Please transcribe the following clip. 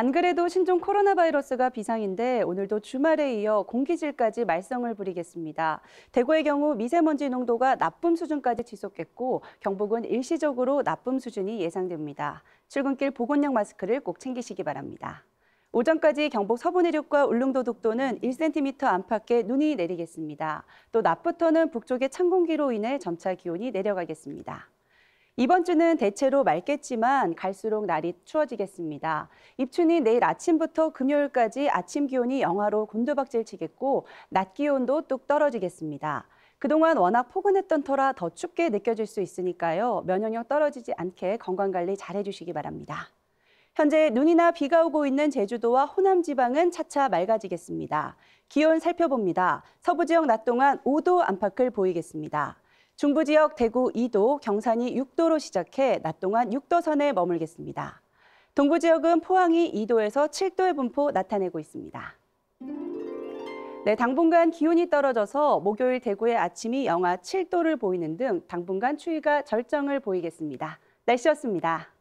안 그래도 신종 코로나 바이러스가 비상인데 오늘도 주말에 이어 공기질까지 말썽을 부리겠습니다. 대구의 경우 미세먼지 농도가 나쁨 수준까지 지속했고 경북은 일시적으로 나쁨 수준이 예상됩니다. 출근길 보건용 마스크를 꼭 챙기시기 바랍니다. 오전까지 경북 서부 내륙과 울릉도 독도는 1cm 안팎의 눈이 내리겠습니다. 또 낮부터는 북쪽의 찬 공기로 인해 점차 기온이 내려가겠습니다. 이번 주는 대체로 맑겠지만 갈수록 날이 추워지겠습니다. 입춘이 내일 아침부터 금요일까지 아침 기온이 영하로 곤두박질 치겠고 낮 기온도 뚝 떨어지겠습니다. 그동안 워낙 포근했던 터라 더 춥게 느껴질 수 있으니까요. 면역력 떨어지지 않게 건강관리 잘 해주시기 바랍니다. 현재 눈이나 비가 오고 있는 제주도와 호남 지방은 차차 맑아지겠습니다. 기온 살펴봅니다. 서부 지역 낮 동안 5도 안팎을 보이겠습니다. 중부 지역 대구 2도, 경산이 6도로 시작해 낮 동안 6도선에 머물겠습니다. 동부 지역은 포항이 2도에서 7도의 분포 나타내고 있습니다. 네, 당분간 기온이 떨어져서 목요일 대구의 아침이 영하 7도를 보이는 등 당분간 추위가 절정을 보이겠습니다. 날씨였습니다.